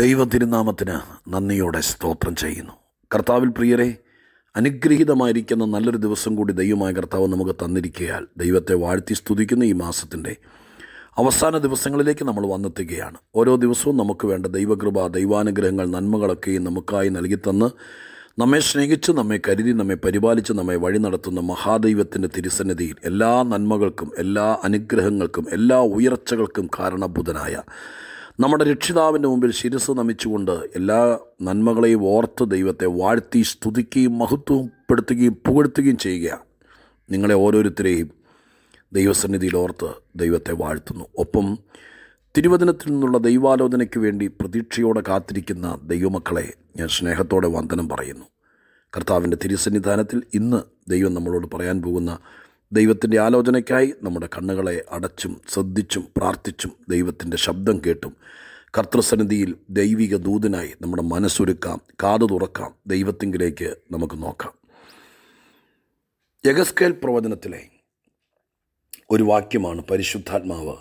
ദൈവ തിരുനാമത്തിന് നന്ദിയോടെ സ്തോത്രം ചെയ്യുന്നു കർത്താവിൽ പ്രിയരെ അനുഗ്രഹീതമായിരിക്കുന്ന നല്ലൊരു ദിവസം കൂടി ദൈവമായ കർത്താവ് നമുക്ക് തന്നിരിക്കുകയാൽ ദൈവത്തെ വാഴ്ത്തി സ്തുതിക്കുന്ന ഈ മാസത്തിൻ്റെ അവസാന ദിവസങ്ങളിലേക്ക് നമ്മൾ വന്നെത്തുകയാണ് ഓരോ ദിവസവും നമുക്ക് വേണ്ട ദൈവകൃപ ദൈവാനുഗ്രഹങ്ങൾ നന്മകളൊക്കെയും നമുക്കായി നൽകി തന്ന് നമ്മെ സ്നേഹിച്ച് നമ്മെ കരുതി നമ്മെ പരിപാലിച്ച് നമ്മെ വഴി നടത്തുന്ന മഹാദൈവത്തിൻ്റെ തിരുസന്നിധിയിൽ എല്ലാ നന്മകൾക്കും എല്ലാ അനുഗ്രഹങ്ങൾക്കും എല്ലാ ഉയർച്ചകൾക്കും കാരണബുധനായ നമ്മുടെ രക്ഷിതാവിൻ്റെ മുമ്പിൽ ശിരസ് നമിച്ചുകൊണ്ട് എല്ലാ നന്മകളെയും ഓർത്ത് ദൈവത്തെ വാഴ്ത്തി സ്തുതിക്കുകയും മഹത്വപ്പെടുത്തുകയും പുകഴ്ത്തുകയും ചെയ്യുക നിങ്ങളെ ഓരോരുത്തരെയും ദൈവസന്നിധിയിൽ ഓർത്ത് ദൈവത്തെ വാഴ്ത്തുന്നു ഒപ്പം തിരുവചനത്തിൽ നിന്നുള്ള ദൈവാലോചനയ്ക്ക് വേണ്ടി പ്രതീക്ഷയോടെ കാത്തിരിക്കുന്ന ദൈവമക്കളെ ഞാൻ സ്നേഹത്തോടെ വന്ദനം പറയുന്നു കർത്താവിൻ്റെ തിരുസന്നിധാനത്തിൽ ഇന്ന് ദൈവം നമ്മളോട് പറയാൻ പോകുന്ന ദൈവത്തിൻ്റെ ആലോചനയ്ക്കായി നമ്മുടെ കണ്ണുകളെ അടച്ചും ശ്രദ്ധിച്ചും പ്രാർത്ഥിച്ചും ദൈവത്തിൻ്റെ ശബ്ദം കേട്ടും കർത്തൃസന്നിധിയിൽ ദൈവിക ദൂതനായി നമ്മുടെ മനസ്സൊരുക്കാം കാതു തുറക്കാം ദൈവത്തിങ്കിലേക്ക് നമുക്ക് നോക്കാം യഗസ്കേൽ പ്രവചനത്തിലെ ഒരു വാക്യമാണ് പരിശുദ്ധാത്മാവ്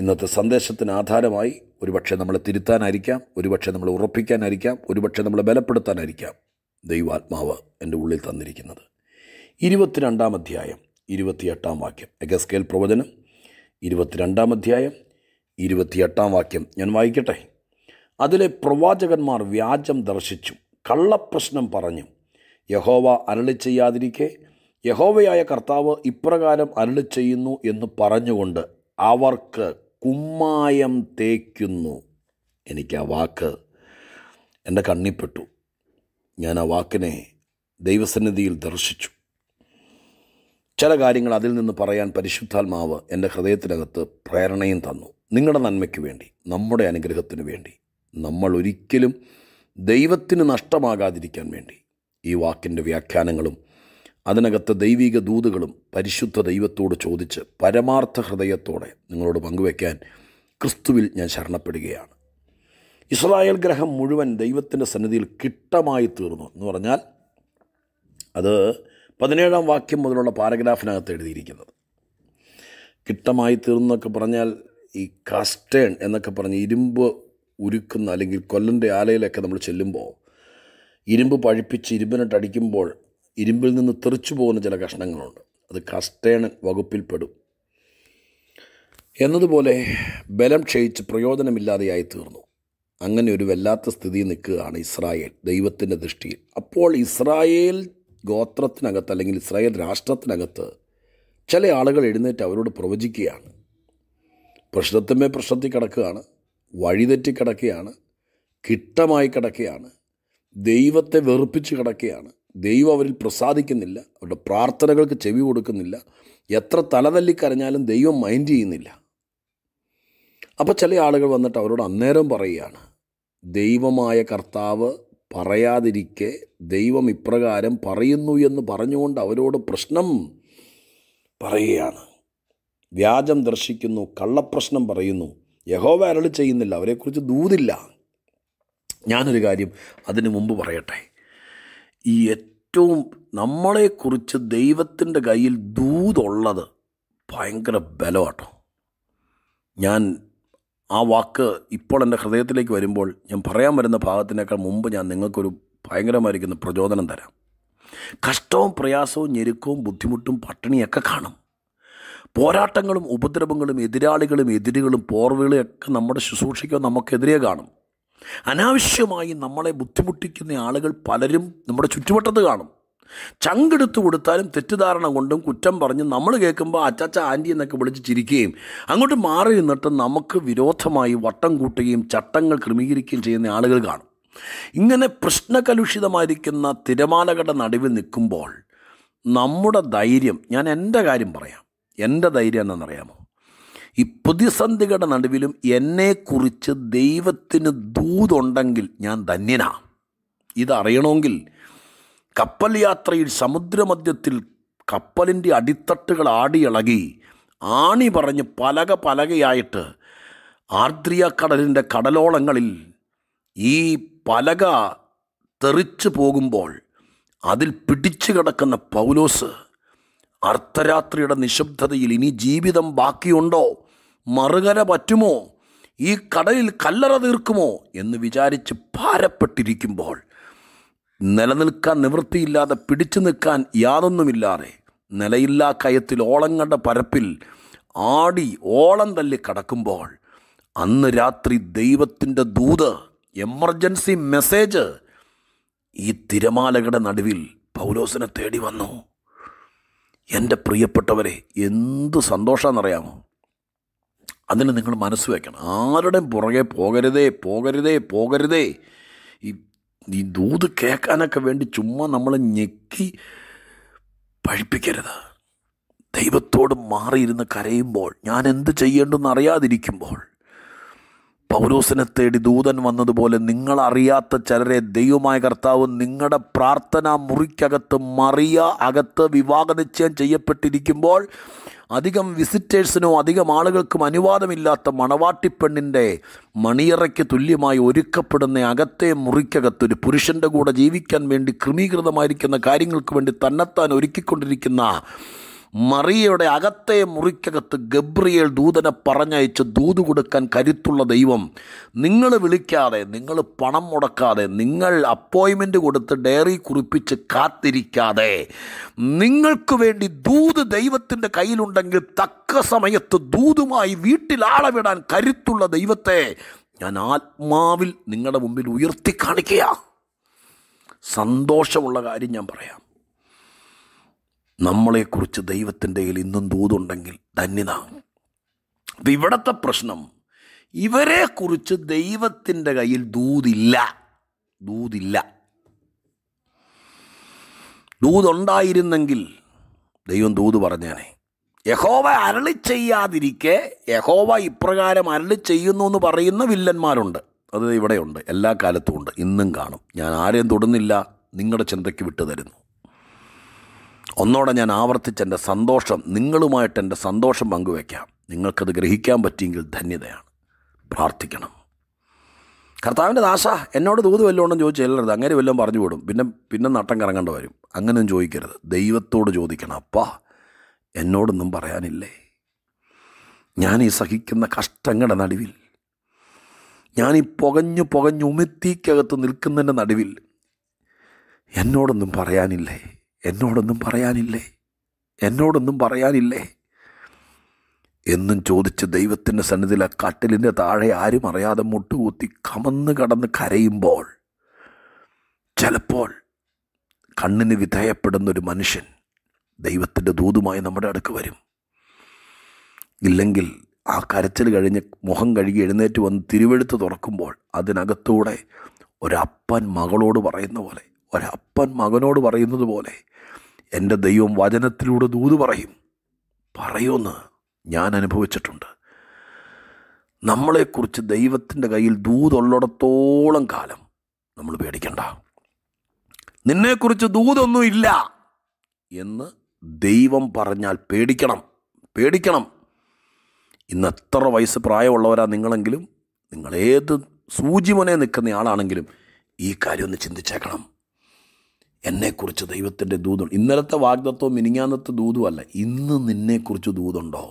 ഇന്നത്തെ സന്ദേശത്തിന് ആധാരമായി ഒരുപക്ഷെ നമ്മളെ തിരുത്താനായിരിക്കാം ഒരുപക്ഷെ നമ്മളെ ഉറപ്പിക്കാനായിരിക്കാം ഒരുപക്ഷെ നമ്മളെ ബലപ്പെടുത്താനായിരിക്കാം ദൈവാത്മാവ് എൻ്റെ ഉള്ളിൽ തന്നിരിക്കുന്നത് ഇരുപത്തിരണ്ടാം അധ്യായം ഇരുപത്തിയെട്ടാം വാക്യം എഗസ്കേൽ പ്രവചനം ഇരുപത്തിരണ്ടാം അധ്യായം ഇരുപത്തിയെട്ടാം വാക്യം ഞാൻ വായിക്കട്ടെ അതിലെ പ്രവാചകന്മാർ വ്യാജം ദർശിച്ചു കള്ളപ്രശ്നം പറഞ്ഞു യഹോവ അരളി ചെയ്യാതിരിക്കെ യഹോവയായ കർത്താവ് ഇപ്രകാരം അരളി ചെയ്യുന്നു എന്ന് പറഞ്ഞുകൊണ്ട് അവർക്ക് കുമ്മായം തേക്കുന്നു എനിക്ക് ആ വാക്ക് എൻ്റെ കണ്ണിപ്പെട്ടു ഞാൻ ആ വാക്കിനെ ദൈവസന്നിധിയിൽ ദർശിച്ചു ചില കാര്യങ്ങൾ അതിൽ നിന്ന് പറയാൻ പരിശുദ്ധാത്മാവ് എൻ്റെ ഹൃദയത്തിനകത്ത് പ്രേരണയും തന്നു നിങ്ങളുടെ നന്മയ്ക്ക് വേണ്ടി നമ്മുടെ അനുഗ്രഹത്തിന് വേണ്ടി നമ്മൾ ഒരിക്കലും ദൈവത്തിന് നഷ്ടമാകാതിരിക്കാൻ വേണ്ടി ഈ വാക്കിൻ്റെ വ്യാഖ്യാനങ്ങളും അതിനകത്ത് ദൈവിക ദൂതുകളും പരിശുദ്ധ ദൈവത്തോട് ചോദിച്ച് പരമാർത്ഥ ഹൃദയത്തോടെ നിങ്ങളോട് പങ്കുവയ്ക്കാൻ ക്രിസ്തുവിൽ ഞാൻ ശരണപ്പെടുകയാണ് ഇസ്രായേൽ ഗ്രഹം മുഴുവൻ ദൈവത്തിൻ്റെ സന്നിധിയിൽ കിട്ടമായി തീർന്നു എന്ന് പറഞ്ഞാൽ അത് പതിനേഴാം വാക്യം മുതലുള്ള പാരഗ്രാഫിനകത്ത് എഴുതിയിരിക്കുന്നത് കിട്ടമായി തീർന്നൊക്കെ പറഞ്ഞാൽ ഈ കാസ്റ്റേൺ എന്നൊക്കെ പറഞ്ഞ് ഇരുമ്പ് ഉരുക്കുന്ന അല്ലെങ്കിൽ കൊല്ലൻ്റെ ആലയിലൊക്കെ നമ്മൾ ചെല്ലുമ്പോൾ ഇരുമ്പ് പഴിപ്പിച്ച് അടിക്കുമ്പോൾ ഇരുമ്പിൽ നിന്ന് തെറിച്ചു പോകുന്ന ചില കഷ്ണങ്ങളുണ്ട് അത് കസ്റ്റേൺ വകുപ്പിൽപ്പെടും എന്നതുപോലെ ബലം ക്ഷയിച്ച് പ്രയോജനമില്ലാതെയായി തീർന്നു അങ്ങനെ ഒരു വല്ലാത്ത സ്ഥിതി നിൽക്കുകയാണ് ഇസ്രായേൽ ദൈവത്തിൻ്റെ ദൃഷ്ടിയിൽ അപ്പോൾ ഇസ്രായേൽ ഗോത്രത്തിനകത്ത് അല്ലെങ്കിൽ ഇസ്രായേൽ രാഷ്ട്രത്തിനകത്ത് ചില ആളുകൾ എഴുന്നേറ്റ് അവരോട് പ്രവചിക്കുകയാണ് പ്രശ്നത്തിന്മേ പ്രശ്നത്തിൽ കിടക്കുകയാണ് വഴിതെറ്റി കിടക്കുകയാണ് കിട്ടമായി കിടക്കുകയാണ് ദൈവത്തെ വെറുപ്പിച്ച് കിടക്കുകയാണ് ദൈവം അവരിൽ പ്രസാദിക്കുന്നില്ല അവരുടെ പ്രാർത്ഥനകൾക്ക് ചെവി കൊടുക്കുന്നില്ല എത്ര തലതല്ലിക്കരഞ്ഞാലും ദൈവം മൈൻഡ് ചെയ്യുന്നില്ല അപ്പോൾ ചില ആളുകൾ വന്നിട്ട് അവരോട് അന്നേരം പറയുകയാണ് ദൈവമായ കർത്താവ് പറയാതിരിക്കെ ദൈവം ഇപ്രകാരം പറയുന്നു എന്ന് പറഞ്ഞുകൊണ്ട് അവരോട് പ്രശ്നം പറയുകയാണ് വ്യാജം ദർശിക്കുന്നു കള്ളപ്രശ്നം പറയുന്നു യഹോവ അരളി ചെയ്യുന്നില്ല അവരെക്കുറിച്ച് ദൂതില്ല ഞാനൊരു കാര്യം അതിനു മുമ്പ് പറയട്ടെ ഈ ഏറ്റവും നമ്മളെക്കുറിച്ച് ദൈവത്തിൻ്റെ കയ്യിൽ ദൂതുള്ളത് ഭയങ്കര ബലമാട്ടോ ഞാൻ ആ വാക്ക് ഇപ്പോൾ എൻ്റെ ഹൃദയത്തിലേക്ക് വരുമ്പോൾ ഞാൻ പറയാൻ വരുന്ന ഭാഗത്തിനേക്കാൾ മുമ്പ് ഞാൻ നിങ്ങൾക്കൊരു ഭയങ്കരമായിരിക്കുന്ന പ്രചോദനം തരാം കഷ്ടവും പ്രയാസവും ഞെരുക്കവും ബുദ്ധിമുട്ടും പട്ടിണിയൊക്കെ കാണും പോരാട്ടങ്ങളും ഉപദ്രവങ്ങളും എതിരാളികളും എതിരുകളും പോർവിളിയൊക്കെ നമ്മുടെ ശുശ്രൂഷയ്ക്കോ നമുക്കെതിരെ കാണും അനാവശ്യമായി നമ്മളെ ബുദ്ധിമുട്ടിക്കുന്ന ആളുകൾ പലരും നമ്മുടെ ചുറ്റുവട്ടത്ത് കാണും ചങ്കെടുത്തു കൊടുത്താലും തെറ്റിദ്ധാരണ കൊണ്ടും കുറ്റം പറഞ്ഞ് നമ്മൾ കേൾക്കുമ്പോൾ അച്ചാച്ച ആൻറ്റി എന്നൊക്കെ വിളിച്ച് ചിരിക്കുകയും അങ്ങോട്ട് മാറി നിന്നിട്ട് നമുക്ക് വിരോധമായി വട്ടം കൂട്ടുകയും ചട്ടങ്ങൾ ക്രമീകരിക്കുകയും ചെയ്യുന്ന ആളുകൾ കാണും ഇങ്ങനെ പ്രശ്നകലുഷിതമായിരിക്കുന്ന തിരമാലകളുടെ നടുവിൽ നിൽക്കുമ്പോൾ നമ്മുടെ ധൈര്യം ഞാൻ എൻ്റെ കാര്യം പറയാം എൻ്റെ ധൈര്യം എന്നറിയാമോ ഈ പ്രതിസന്ധികളുടെ നടുവിലും എന്നെക്കുറിച്ച് ദൈവത്തിന് ദൂതുണ്ടെങ്കിൽ ഞാൻ ധന്യനാ ഇതറിയണമെങ്കിൽ കപ്പൽ യാത്രയിൽ സമുദ്രമധ്യത്തിൽ കപ്പലിൻ്റെ അടിത്തട്ടുകൾ ആടിയിളകി ആണി പറഞ്ഞ് പലക പലകയായിട്ട് ആർദ്രിയ കടലിൻ്റെ കടലോളങ്ങളിൽ ഈ പലക തെറിച്ചു പോകുമ്പോൾ അതിൽ പിടിച്ചു കിടക്കുന്ന പൗലോസ് അർദ്ധരാത്രിയുടെ നിശബ്ദതയിൽ ഇനി ജീവിതം ബാക്കിയുണ്ടോ മറുകര പറ്റുമോ ഈ കടലിൽ കല്ലറ തീർക്കുമോ എന്ന് വിചാരിച്ച് ഭാരപ്പെട്ടിരിക്കുമ്പോൾ നിലനിൽക്കാൻ നിവൃത്തിയില്ലാതെ പിടിച്ചു നിൽക്കാൻ യാതൊന്നുമില്ലാതെ നിലയില്ലാ കയത്തിൽ കണ്ട പരപ്പിൽ ആടി ഓളം തല്ലി കടക്കുമ്പോൾ അന്ന് രാത്രി ദൈവത്തിൻ്റെ ദൂത് എമർജൻസി മെസ്സേജ് ഈ തിരമാലകളുടെ നടുവിൽ പൗലോസിനെ തേടി വന്നു എൻ്റെ പ്രിയപ്പെട്ടവരെ എന്ത് സന്തോഷമെന്നറിയാമോ അതിന് നിങ്ങൾ മനസ്സ് വയ്ക്കണം ആരുടെയും പുറകെ പോകരുതേ പോകരുതേ പോകരുതേ ഈ ഈ ദൂത് കേൾക്കാനൊക്കെ വേണ്ടി ചുമ്മാ നമ്മളെ ഞെക്കി പഴിപ്പിക്കരുത് ദൈവത്തോട് മാറിയിരുന്ന് കരയുമ്പോൾ ഞാൻ എന്ത് ചെയ്യേണ്ടെന്ന് അറിയാതിരിക്കുമ്പോൾ പൗരോസിനെ തേടി ദൂതൻ വന്നതുപോലെ നിങ്ങളറിയാത്ത ചിലരെ ദൈവമായ കർത്താവ് നിങ്ങളുടെ പ്രാർത്ഥന മുറിക്കകത്ത് മറിയ അകത്ത് വിവാഹ നിശ്ചയം ചെയ്യപ്പെട്ടിരിക്കുമ്പോൾ അധികം വിസിറ്റേഴ്സിനോ അധികം ആളുകൾക്കും അനുവാദമില്ലാത്ത മണവാട്ടിപ്പെണ്ണിൻ്റെ മണിയറയ്ക്ക് തുല്യമായി ഒരുക്കപ്പെടുന്ന അകത്തെ മുറിക്കകത്ത് ഒരു പുരുഷൻ്റെ കൂടെ ജീവിക്കാൻ വേണ്ടി ക്രമീകൃതമായിരിക്കുന്ന കാര്യങ്ങൾക്ക് വേണ്ടി തന്നെത്താൻ ഒരുക്കിക്കൊണ്ടിരിക്കുന്ന മറിയയുടെ അകത്തെ മുറിക്കകത്ത് ഗബ്രിയേൽ ദൂതനെ പറഞ്ഞയച്ച് ദൂത് കൊടുക്കാൻ കരുത്തുള്ള ദൈവം നിങ്ങൾ വിളിക്കാതെ നിങ്ങൾ പണം മുടക്കാതെ നിങ്ങൾ അപ്പോയിൻമെൻ്റ് കൊടുത്ത് ഡയറി കുറിപ്പിച്ച് കാത്തിരിക്കാതെ നിങ്ങൾക്ക് വേണ്ടി ദൂത് ദൈവത്തിൻ്റെ കയ്യിലുണ്ടെങ്കിൽ തക്ക സമയത്ത് ദൂതുമായി വീട്ടിൽ ആളവിടാൻ കരുത്തുള്ള ദൈവത്തെ ഞാൻ ആത്മാവിൽ നിങ്ങളുടെ മുമ്പിൽ ഉയർത്തി കാണിക്കുക സന്തോഷമുള്ള കാര്യം ഞാൻ പറയാം നമ്മളെക്കുറിച്ച് ദൈവത്തിൻ്റെ കയ്യിൽ ഇന്നും ദൂതുണ്ടെങ്കിൽ ധന്യത അപ്പം ഇവിടുത്തെ പ്രശ്നം ഇവരെക്കുറിച്ച് ദൈവത്തിൻ്റെ കയ്യിൽ ദൂതില്ല ദൂതില്ല ദൂതുണ്ടായിരുന്നെങ്കിൽ ദൈവം ദൂത് പറഞ്ഞേനെ യഹോവ അരളി ചെയ്യാതിരിക്കെ യഹോവ ഇപ്രകാരം അരളി ചെയ്യുന്നു എന്ന് പറയുന്ന വില്ലന്മാരുണ്ട് അത് ഇവിടെയുണ്ട് എല്ലാ കാലത്തും ഉണ്ട് ഇന്നും കാണും ഞാൻ ആരെയും തൊടുന്നില്ല നിങ്ങളുടെ ചിന്തയ്ക്ക് വിട്ടു തരുന്നു ഒന്നോടെ ഞാൻ ആവർത്തിച്ചെൻ്റെ സന്തോഷം നിങ്ങളുമായിട്ട് എൻ്റെ സന്തോഷം പങ്കുവയ്ക്കാം നിങ്ങൾക്കത് ഗ്രഹിക്കാൻ പറ്റിയെങ്കിൽ ധന്യതയാണ് പ്രാർത്ഥിക്കണം കർത്താവിൻ്റെ ദാശ എന്നോട് തൂത് വല്ലോണം ചോദിച്ചു ചെല്ലരുത് അങ്ങനെ വല്ലതും പറഞ്ഞു വിടും പിന്നെ പിന്നെ നട്ടം കറങ്ങേണ്ട വരും അങ്ങനെയും ചോദിക്കരുത് ദൈവത്തോട് ചോദിക്കണം അപ്പാ എന്നോടൊന്നും പറയാനില്ലേ ഞാൻ ഈ സഹിക്കുന്ന കഷ്ടങ്ങളുടെ നടുവിൽ ഞാൻ ഈ പുകഞ്ഞു പുകഞ്ഞു ഉമിത്തിക്കകത്ത് നിൽക്കുന്നതിൻ്റെ നടുവിൽ എന്നോടൊന്നും പറയാനില്ലേ എന്നോടൊന്നും പറയാനില്ലേ എന്നോടൊന്നും പറയാനില്ലേ എന്നും ചോദിച്ച് ദൈവത്തിൻ്റെ സന്നിധിയിൽ ആ കട്ടിലിൻ്റെ താഴെ ആരും അറിയാതെ മുട്ടുകൂത്തി കമന്ന് കടന്ന് കരയുമ്പോൾ ചിലപ്പോൾ കണ്ണിന് വിധേയപ്പെടുന്ന ഒരു മനുഷ്യൻ ദൈവത്തിൻ്റെ ദൂതുമായി നമ്മുടെ അടുക്ക് വരും ഇല്ലെങ്കിൽ ആ കരച്ചിൽ കഴിഞ്ഞ് മുഖം കഴുകി എഴുന്നേറ്റ് വന്ന് തിരുവെടുത്ത് തുറക്കുമ്പോൾ അതിനകത്തൂടെ ഒരപ്പൻ മകളോട് പറയുന്ന പോലെ ഒരപ്പൻ മകനോട് പറയുന്നത് പോലെ എൻ്റെ ദൈവം വചനത്തിലൂടെ ദൂത് പറയും പറയുമെന്ന് ഞാൻ അനുഭവിച്ചിട്ടുണ്ട് നമ്മളെക്കുറിച്ച് ദൈവത്തിൻ്റെ കയ്യിൽ ദൂതുള്ളിടത്തോളം കാലം നമ്മൾ പേടിക്കണ്ട നിന്നെക്കുറിച്ച് ദൂതൊന്നും ഇല്ല എന്ന് ദൈവം പറഞ്ഞാൽ പേടിക്കണം പേടിക്കണം ഇന്ന് എത്ര വയസ്സ് പ്രായമുള്ളവരാ നിങ്ങളെങ്കിലും നിങ്ങളേത് സൂചിമനെ നിൽക്കുന്ന ആളാണെങ്കിലും ഈ കാര്യം ഒന്ന് ചിന്തിച്ചേക്കണം എന്നെക്കുറിച്ച് ദൈവത്തിൻ്റെ ദൂതുണ്ട് ഇന്നലത്തെ വാഗ്ദത്വം മിനിങ്ങാന്നത്തെ ദൂതുമല്ല ഇന്ന് നിന്നെക്കുറിച്ച് ദൂതുണ്ടോ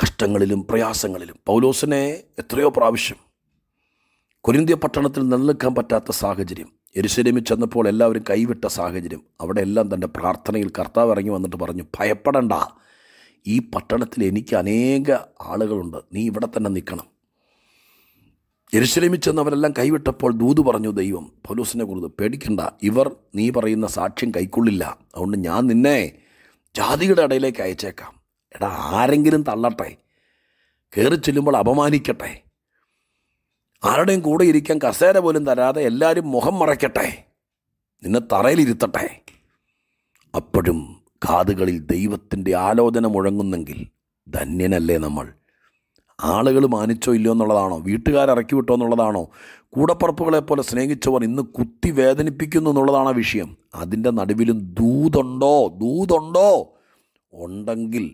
കഷ്ടങ്ങളിലും പ്രയാസങ്ങളിലും പൗലോസിനെ എത്രയോ പ്രാവശ്യം കൊരിന്തിയ പട്ടണത്തിൽ നിലനിൽക്കാൻ പറ്റാത്ത സാഹചര്യം എരുശലേമിൽ ചെന്നപ്പോൾ എല്ലാവരും കൈവിട്ട സാഹചര്യം അവിടെ എല്ലാം തൻ്റെ പ്രാർത്ഥനയിൽ കർത്താവ് ഇറങ്ങി വന്നിട്ട് പറഞ്ഞു ഭയപ്പെടണ്ട ഈ പട്ടണത്തിൽ എനിക്ക് അനേക ആളുകളുണ്ട് നീ ഇവിടെ തന്നെ നിൽക്കണം യരിശലമിൽ ചെന്നവരെല്ലാം കൈവിട്ടപ്പോൾ ദൂത് പറഞ്ഞു ദൈവം പൗലൂസിനെ കുറിച്ച് പേടിക്കണ്ട ഇവർ നീ പറയുന്ന സാക്ഷ്യം കൈക്കൊള്ളില്ല അതുകൊണ്ട് ഞാൻ നിന്നെ ജാതികളുടെ ഇടയിലേക്ക് അയച്ചേക്കാം എടാ ആരെങ്കിലും തള്ളട്ടെ കയറി ചെല്ലുമ്പോൾ അപമാനിക്കട്ടെ ആരുടെയും കൂടെ ഇരിക്കാൻ കസേര പോലും തരാതെ എല്ലാവരും മുഖം മറയ്ക്കട്ടെ നിന്നെ തറയിലിരുത്തട്ടെ അപ്പോഴും കാതുകളിൽ ദൈവത്തിൻ്റെ ആലോചന മുഴങ്ങുന്നെങ്കിൽ ധന്യനല്ലേ നമ്മൾ ആളുകൾ മാനിച്ചോ ഇല്ലയോ എന്നുള്ളതാണോ ഇറക്കി വിട്ടോ എന്നുള്ളതാണോ കൂടപ്പറപ്പുകളെ പോലെ സ്നേഹിച്ചവർ ഇന്ന് കുത്തി വേദനിപ്പിക്കുന്നു എന്നുള്ളതാണ് വിഷയം അതിൻ്റെ നടുവിലും ദൂതുണ്ടോ ദൂതുണ്ടോ ഉണ്ടെങ്കിൽ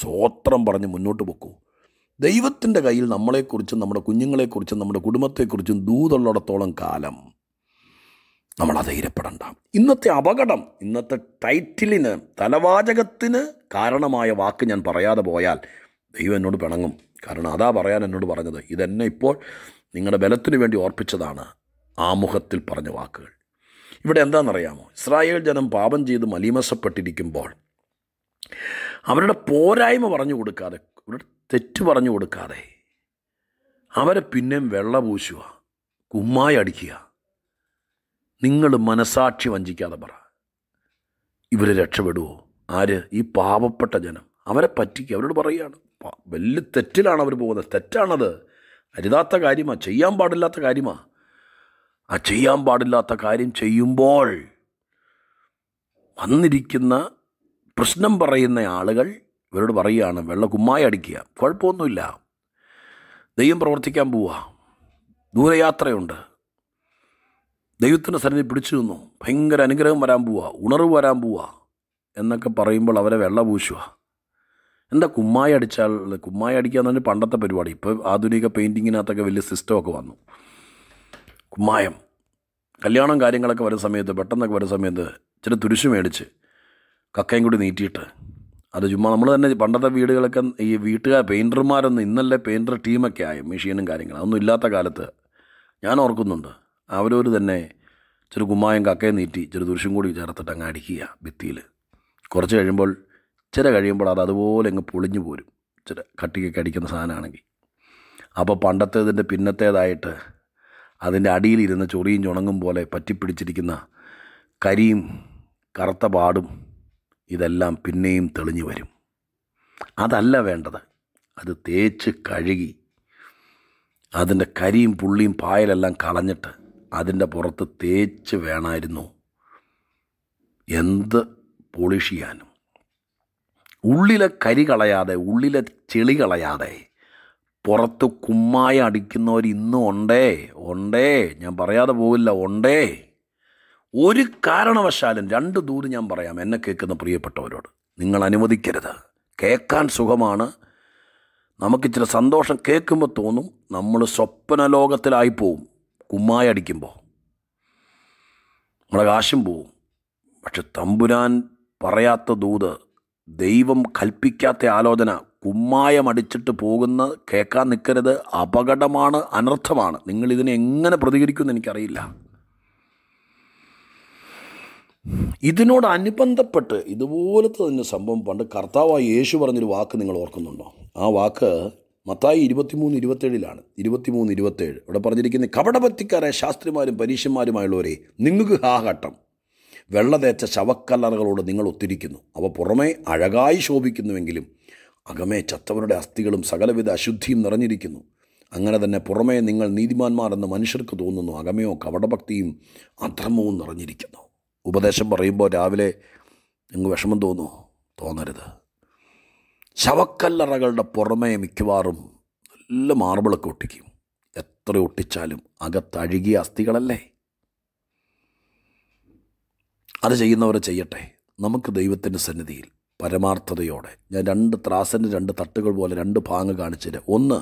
സ്വോത്രം പറഞ്ഞ് മുന്നോട്ട് പോക്കൂ ദൈവത്തിൻ്റെ കയ്യിൽ നമ്മളെക്കുറിച്ചും നമ്മുടെ കുഞ്ഞുങ്ങളെക്കുറിച്ചും നമ്മുടെ കുടുംബത്തെക്കുറിച്ചും ദൂതുള്ളിടത്തോളം കാലം നമ്മൾ അധൈര്യപ്പെടണ്ട ഇന്നത്തെ അപകടം ഇന്നത്തെ ടൈറ്റിലിന് തലവാചകത്തിന് കാരണമായ വാക്ക് ഞാൻ പറയാതെ പോയാൽ ദൈവം എന്നോട് പിണങ്ങും കാരണം അതാ പറയാൻ എന്നോട് പറഞ്ഞത് ഇതെന്നെ ഇപ്പോൾ നിങ്ങളുടെ ബലത്തിനു വേണ്ടി ഓർപ്പിച്ചതാണ് ആമുഖത്തിൽ പറഞ്ഞ വാക്കുകൾ ഇവിടെ എന്താണെന്നറിയാമോ ഇസ്രായേൽ ജനം പാപം ചെയ്ത് മലീമസപ്പെട്ടിരിക്കുമ്പോൾ അവരുടെ പോരായ്മ പറഞ്ഞു കൊടുക്കാതെ അവരുടെ തെറ്റ് പറഞ്ഞു കൊടുക്കാതെ അവരെ പിന്നെയും വെള്ള പൂശുക കുമ്മായി അടിക്കുക നിങ്ങൾ മനസാക്ഷി വഞ്ചിക്കാതെ പറ ഇവർ രക്ഷപ്പെടുമോ ആര് ഈ പാവപ്പെട്ട ജനം അവരെ പറ്റിക്കുക അവരോട് പറയുകയാണ് വലിയ തെറ്റിലാണ് അവർ പോകുന്നത് തെറ്റാണത് അരുതാത്ത കാര്യമാണ് ചെയ്യാൻ പാടില്ലാത്ത കാര്യമാണ് ആ ചെയ്യാൻ പാടില്ലാത്ത കാര്യം ചെയ്യുമ്പോൾ വന്നിരിക്കുന്ന പ്രശ്നം പറയുന്ന ആളുകൾ ഇവരോട് പറയുകയാണ് വെള്ള കുമ്മായ അടിക്കുക കുഴപ്പമൊന്നുമില്ല ദൈവം പ്രവർത്തിക്കാൻ പോവുക ദൂരയാത്രയുണ്ട് ദൈവത്തിൻ്റെ സന്നിധി പിടിച്ചു നിന്നു ഭയങ്കര അനുഗ്രഹം വരാൻ പോവുക ഉണർവ് വരാൻ പോവുക എന്നൊക്കെ പറയുമ്പോൾ അവരെ വെള്ള പൂശുക എന്താ കുമ്മായി അടിച്ചാൽ കുമ്മായി അടിക്കുക എന്ന് പറഞ്ഞാൽ പണ്ടത്തെ പരിപാടി ഇപ്പോൾ ആധുനിക പെയിൻറ്റിങ്ങിനകത്തൊക്കെ വലിയ സിസ്റ്റമൊക്കെ വന്നു കുമ്മായം കല്യാണം കാര്യങ്ങളൊക്കെ വരുന്ന സമയത്ത് പെട്ടെന്നൊക്കെ വരുന്ന സമയത്ത് ഇച്ചിരി തുരിശ് മേടിച്ച് കക്കയും കൂടി നീട്ടിയിട്ട് അത് ചുമ്മാ നമ്മൾ തന്നെ പണ്ടത്തെ വീടുകളൊക്കെ ഈ വീട്ടുകാർ പെയിൻറ്റർമാരൊന്നും ഇന്നല്ലേ പെയിൻറ്റർ ടീമൊക്കെ ആയി മെഷീനും കാര്യങ്ങളും അതൊന്നും ഇല്ലാത്ത കാലത്ത് ഞാൻ ഓർക്കുന്നുണ്ട് അവരോർ തന്നെ ചെറു കുമ്മായം കക്കയും നീട്ടി ചെറു തുരിശും കൂടി ചേർത്തിട്ട് അങ്ങ് അടിക്കുക ഭിത്തിയിൽ കുറച്ച് കഴിയുമ്പോൾ ഇച്ചിരി കഴിയുമ്പോൾ അത് അതുപോലെ അങ്ങ് പൊളിഞ്ഞു പോരും ഇച്ചിരി കട്ടിക്കൊക്കെ അടിക്കുന്ന സാധനമാണെങ്കിൽ അപ്പോൾ പണ്ടത്തേതിൻ്റെ പിന്നത്തേതായിട്ട് അതിൻ്റെ അടിയിലിരുന്ന് ചൊറിയും ചുണങ്ങും പോലെ പറ്റിപ്പിടിച്ചിരിക്കുന്ന കരിയും കറുത്ത പാടും ഇതെല്ലാം പിന്നെയും തെളിഞ്ഞു വരും അതല്ല വേണ്ടത് അത് തേച്ച് കഴുകി അതിൻ്റെ കരിയും പുള്ളിയും പായലെല്ലാം കളഞ്ഞിട്ട് അതിൻ്റെ പുറത്ത് തേച്ച് വേണമായിരുന്നു എന്ത് പോളിഷ് ചെയ്യാനും ഉള്ളിലെ കരി കളയാതെ ഉള്ളിലെ ചെളി കളയാതെ പുറത്ത് കുമ്മായ അടിക്കുന്നവർ ഇന്നും ഉണ്ടേ ഉണ്ടേ ഞാൻ പറയാതെ പോവില്ല ഉണ്ടേ ഒരു കാരണവശാലും രണ്ട് ദൂരം ഞാൻ പറയാം എന്നെ കേൾക്കുന്ന പ്രിയപ്പെട്ടവരോട് നിങ്ങൾ അനുവദിക്കരുത് കേൾക്കാൻ സുഖമാണ് നമുക്കിച്ചിരി സന്തോഷം കേൾക്കുമ്പോൾ തോന്നും നമ്മൾ സ്വപ്ന ലോകത്തിലായി പോവും കുമ്മായ അടിക്കുമ്പോൾ നമ്മുടെ കാശും പോവും പക്ഷെ തമ്പുരാൻ പറയാത്ത ദൂത് ദൈവം കൽപ്പിക്കാത്ത ആലോചന കുമ്മായമടിച്ചിട്ട് പോകുന്ന കേൾക്കാൻ നിൽക്കരുത് അപകടമാണ് അനർത്ഥമാണ് നിങ്ങൾ ഇതിനെ എങ്ങനെ പ്രതികരിക്കുമെന്ന് എനിക്കറിയില്ല ഇതിനോട് അനുബന്ധപ്പെട്ട് ഇതുപോലത്തെ തന്നെ സംഭവം പണ്ട് കർത്താവായ യേശു പറഞ്ഞൊരു വാക്ക് നിങ്ങൾ ഓർക്കുന്നുണ്ടോ ആ വാക്ക് മത്തായി ഇരുപത്തിമൂന്ന് ഇരുപത്തേഴിലാണ് ഇരുപത്തിമൂന്ന് ഇരുപത്തേഴ് ഇവിടെ പറഞ്ഞിരിക്കുന്ന കപടപത്തിക്കാരായ ശാസ്ത്രിമാരും പരീക്ഷന്മാരുമായുള്ളവരെ നിങ്ങൾക്ക് ഹാഹട്ടം വെള്ളതേച്ച ശവക്കല്ലറകളോട് നിങ്ങൾ ഒത്തിരിക്കുന്നു അവ പുറമേ അഴകായി ശോഭിക്കുന്നുവെങ്കിലും അകമേ ചത്തവരുടെ അസ്ഥികളും സകലവിധ അശുദ്ധിയും നിറഞ്ഞിരിക്കുന്നു അങ്ങനെ തന്നെ പുറമേ നിങ്ങൾ നീതിമാന്മാരെന്ന് മനുഷ്യർക്ക് തോന്നുന്നു അകമയോ കവടഭക്തിയും അധർമ്മവും നിറഞ്ഞിരിക്കുന്നു ഉപദേശം പറയുമ്പോൾ രാവിലെ നിങ്ങൾക്ക് വിഷമം തോന്നുന്നു തോന്നരുത് ശവക്കല്ലറകളുടെ പുറമേ മിക്കവാറും നല്ല മാർബിളൊക്കെ ഒട്ടിക്കും എത്ര ഒട്ടിച്ചാലും അകത്തഴുകിയ അസ്ഥികളല്ലേ അത് ചെയ്യുന്നവരെ ചെയ്യട്ടെ നമുക്ക് ദൈവത്തിൻ്റെ സന്നിധിയിൽ പരമാർത്ഥതയോടെ ഞാൻ രണ്ട് ത്രാസൻ്റെ രണ്ട് തട്ടുകൾ പോലെ രണ്ട് ഭാഗങ്ങൾ കാണിച്ചിട്ട് ഒന്ന്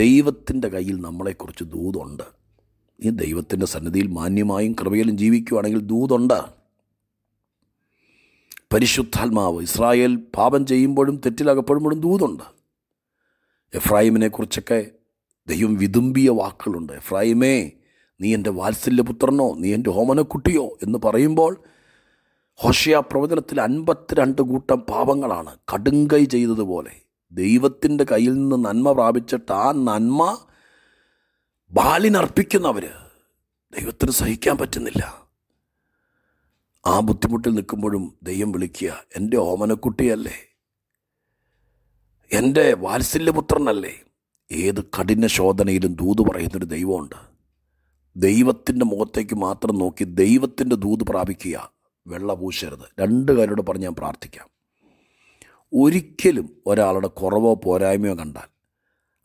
ദൈവത്തിൻ്റെ കയ്യിൽ നമ്മളെക്കുറിച്ച് ദൂതുണ്ട് നീ ദൈവത്തിൻ്റെ സന്നിധിയിൽ മാന്യമായും കൃപയിലും ജീവിക്കുകയാണെങ്കിൽ ദൂതുണ്ട് പരിശുദ്ധാത്മാവ് ഇസ്രായേൽ പാപം ചെയ്യുമ്പോഴും തെറ്റിലകപ്പെടുമ്പോഴും ദൂതുണ്ട് എഫ്രാഹിമിനെക്കുറിച്ചൊക്കെ ദൈവം വിതുമ്പിയ വാക്കുകളുണ്ട് എഫ്രാഹിമേ നീ എൻ്റെ വാത്സല്യപുത്രനോ നീ എൻ്റെ ഹോമനക്കുട്ടിയോ എന്ന് പറയുമ്പോൾ ഹോഷയ പ്രവചനത്തിൽ അൻപത്തിരണ്ട് കൂട്ടം പാപങ്ങളാണ് കടുങ്കൈ ചെയ്തതുപോലെ ദൈവത്തിൻ്റെ കയ്യിൽ നിന്ന് നന്മ പ്രാപിച്ചിട്ട് ആ നന്മ ബാലിനർപ്പിക്കുന്നവർ ദൈവത്തിന് സഹിക്കാൻ പറ്റുന്നില്ല ആ ബുദ്ധിമുട്ടിൽ നിൽക്കുമ്പോഴും ദൈവം വിളിക്കുക എൻ്റെ ഓമനക്കുട്ടിയല്ലേ എൻ്റെ വാത്സല്യപുത്രനല്ലേ ഏത് കഠിന ശോധനയിലും ദൂത് പറയുന്നൊരു ദൈവമുണ്ട് ദൈവത്തിൻ്റെ മുഖത്തേക്ക് മാത്രം നോക്കി ദൈവത്തിൻ്റെ ദൂത് പ്രാപിക്കുക വെള്ള പൂശരുത് രണ്ട് കാര്യോട് പറഞ്ഞ് ഞാൻ പ്രാർത്ഥിക്കാം ഒരിക്കലും ഒരാളുടെ കുറവോ പോരായ്മയോ കണ്ടാൽ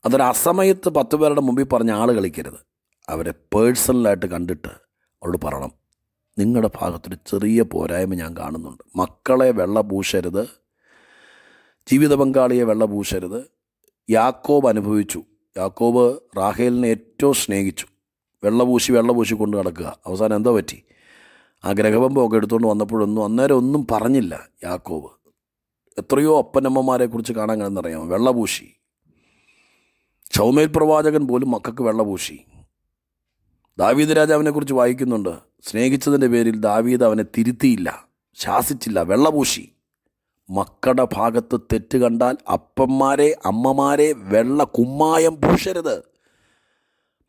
അതൊരു അസമയത്ത് പത്ത് പേരുടെ മുമ്പിൽ പറഞ്ഞ ആൾ കളിക്കരുത് അവരെ പേഴ്സണലായിട്ട് കണ്ടിട്ട് അവരോട് പറയണം നിങ്ങളുടെ ഭാഗത്തൊരു ചെറിയ പോരായ്മ ഞാൻ കാണുന്നുണ്ട് മക്കളെ വെള്ള പൂശരുത് ജീവിത പങ്കാളിയെ വെള്ള പൂശരുത് യാക്കോബ് അനുഭവിച്ചു യാക്കോബ് റാഹേലിനെ ഏറ്റവും സ്നേഹിച്ചു വെള്ളപൂശി വെള്ളപൂശി കൊണ്ട് നടക്കുക അവസാനം എന്തോ പറ്റി ആ ഗ്രഹബമ്പമൊക്കെ എടുത്തുകൊണ്ട് വന്നപ്പോഴൊന്നും അന്നേരം ഒന്നും പറഞ്ഞില്ല യാക്കോവ് എത്രയോ അപ്പനമ്മമാരെ കുറിച്ച് കാണാൻ കഴിയുന്നറിയാമോ വെള്ളപൂശി ചൗമേൽ പ്രവാചകൻ പോലും മക്കൾക്ക് വെള്ളപൂശി ദാവീദ് രാജാവിനെക്കുറിച്ച് വായിക്കുന്നുണ്ട് സ്നേഹിച്ചതിൻ്റെ പേരിൽ ദാവീദ് അവനെ തിരുത്തിയില്ല ശാസിച്ചില്ല വെള്ളപൂശി മക്കളുടെ ഭാഗത്ത് തെറ്റ് കണ്ടാൽ അപ്പന്മാരെ അമ്മമാരെ വെള്ള കുമ്മായം പൂശരുത്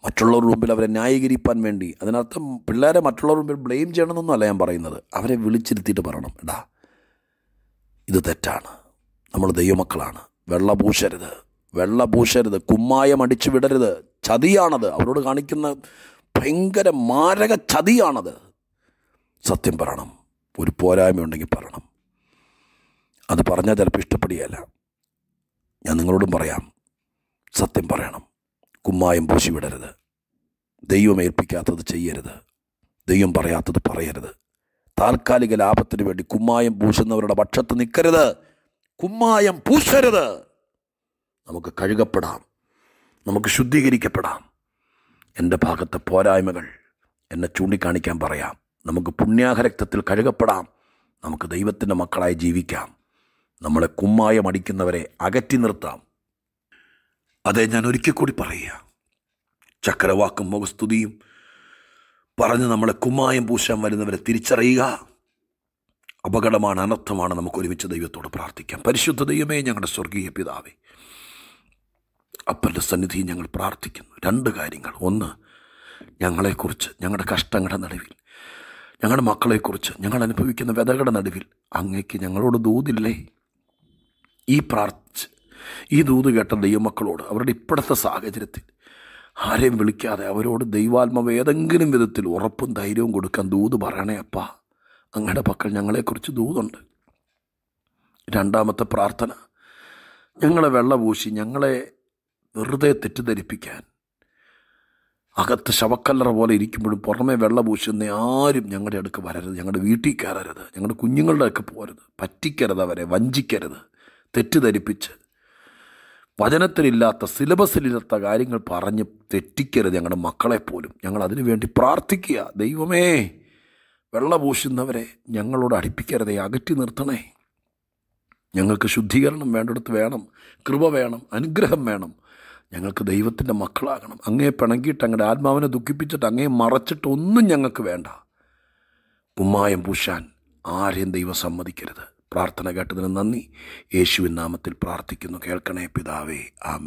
മറ്റുള്ളവരുടെ മുമ്പിൽ അവരെ ന്യായീകരിക്കാൻ വേണ്ടി അതിനർത്ഥം പിള്ളേരെ മറ്റുള്ളവരുടെ മുമ്പിൽ ബ്ലെയിം ചെയ്യണമെന്നൊന്നുമല്ല ഞാൻ പറയുന്നത് അവരെ വിളിച്ചിരുത്തിയിട്ട് പറയണം എടാ ഇത് തെറ്റാണ് നമ്മൾ ദൈവമക്കളാണ് വെള്ള പൂശരുത് വെള്ള പൂശരുത് കുമ്മായം അടിച്ചു വിടരുത് ചതിയാണത് അവരോട് കാണിക്കുന്ന ഭയങ്കര മാരക ചതിയാണത് സത്യം പറയണം ഒരു പോരായ്മ ഉണ്ടെങ്കിൽ പറയണം അത് പറഞ്ഞാൽ ചിലപ്പോൾ ഇഷ്ടപ്പെടുകയല്ല ഞാൻ നിങ്ങളോടും പറയാം സത്യം പറയണം കുമ്മായം പൂശി വിടരുത് ദൈവം ഏൽപ്പിക്കാത്തത് ചെയ്യരുത് ദൈവം പറയാത്തത് പറയരുത് താൽക്കാലിക ലാഭത്തിന് വേണ്ടി കുമ്മായം പൂശുന്നവരുടെ പക്ഷത്ത് നിൽക്കരുത് കുമ്മായം പൂശരുത് നമുക്ക് കഴുകപ്പെടാം നമുക്ക് ശുദ്ധീകരിക്കപ്പെടാം എൻ്റെ ഭാഗത്തെ പോരായ്മകൾ എന്നെ ചൂണ്ടിക്കാണിക്കാൻ പറയാം നമുക്ക് പുണ്യാഹരക്തത്തിൽ കഴുകപ്പെടാം നമുക്ക് ദൈവത്തിൻ്റെ മക്കളായി ജീവിക്കാം നമ്മളെ കുമ്മായം അടിക്കുന്നവരെ അകറ്റി നിർത്താം അതെ ഞാൻ ഒരിക്കൽ കൂടി പറയുക ചക്രവാക്കും മുഖസ്തുതിയും പറഞ്ഞ് നമ്മളെ കുമ്മായം പൂശാൻ വരുന്നവരെ തിരിച്ചറിയുക അപകടമാണ് അനർത്ഥമാണ് നമുക്ക് ഒരുമിച്ച് ദൈവത്തോട് പ്രാർത്ഥിക്കാം പരിശുദ്ധ ദൈവമേ ഞങ്ങളുടെ സ്വർഗീയ പിതാവേ അപ്പൻ്റെ സന്നിധി ഞങ്ങൾ പ്രാർത്ഥിക്കുന്നു രണ്ട് കാര്യങ്ങൾ ഒന്ന് ഞങ്ങളെക്കുറിച്ച് ഞങ്ങളുടെ കഷ്ടങ്ങളുടെ നടുവിൽ ഞങ്ങളുടെ മക്കളെക്കുറിച്ച് ഞങ്ങൾ അനുഭവിക്കുന്ന വ്യതകളുടെ നടുവിൽ അങ്ങേക്ക് ഞങ്ങളോട് ദൂതില്ലേ ഈ പ്രാർത്ഥ ഈ ദൂത് കേട്ട ദൈവമക്കളോട് അവരുടെ ഇപ്പോഴത്തെ സാഹചര്യത്തിൽ ആരെയും വിളിക്കാതെ അവരോട് ദൈവാത്മാവ് ഏതെങ്കിലും വിധത്തിൽ ഉറപ്പും ധൈര്യവും കൊടുക്കാൻ ദൂത് പറയണേ അപ്പ അങ്ങയുടെ പക്കൽ ഞങ്ങളെക്കുറിച്ച് ദൂതുണ്ട് രണ്ടാമത്തെ പ്രാർത്ഥന ഞങ്ങളെ വെള്ളപൂശി ഞങ്ങളെ വെറുതെ തെറ്റിദ്ധരിപ്പിക്കാൻ അകത്ത് ശവക്കല്ലറ പോലെ ഇരിക്കുമ്പോഴും പുറമെ വെള്ളപൂശുന്ന ആരും ഞങ്ങളുടെ അടുക്ക് വരരുത് ഞങ്ങളുടെ വീട്ടിൽ കയറരുത് ഞങ്ങളുടെ കുഞ്ഞുങ്ങളുടെ അടുക്ക് പോരുത് പറ്റിക്കരുത് അവരെ വഞ്ചിക്കരുത് തെറ്റിദ്ധരിപ്പിച്ച് വചനത്തിലില്ലാത്ത സിലബസിലില്ലാത്ത കാര്യങ്ങൾ പറഞ്ഞ് തെറ്റിക്കരുത് ഞങ്ങളുടെ മക്കളെപ്പോലും ഞങ്ങൾ അതിനു വേണ്ടി പ്രാർത്ഥിക്കുക ദൈവമേ വെള്ളപൂശുന്നവരെ ഞങ്ങളോട് അടുപ്പിക്കരുതേ അകറ്റി നിർത്തണേ ഞങ്ങൾക്ക് ശുദ്ധീകരണം വേണ്ടടുത്ത് വേണം കൃപ വേണം അനുഗ്രഹം വേണം ഞങ്ങൾക്ക് ദൈവത്തിൻ്റെ മക്കളാകണം അങ്ങേ പിണങ്ങിയിട്ട് അങ്ങയുടെ ആത്മാവിനെ ദുഃഖിപ്പിച്ചിട്ട് അങ്ങേ മറച്ചിട്ട് ഒന്നും ഞങ്ങൾക്ക് വേണ്ട കുമ്മായം പൂശാൻ ആരെയും ദൈവം സമ്മതിക്കരുത് പ്രാർത്ഥന കേട്ടതിന് നന്ദി യേശുവിൻ നാമത്തിൽ പ്രാർത്ഥിക്കുന്നു കേൾക്കണേ പിതാവേ ആ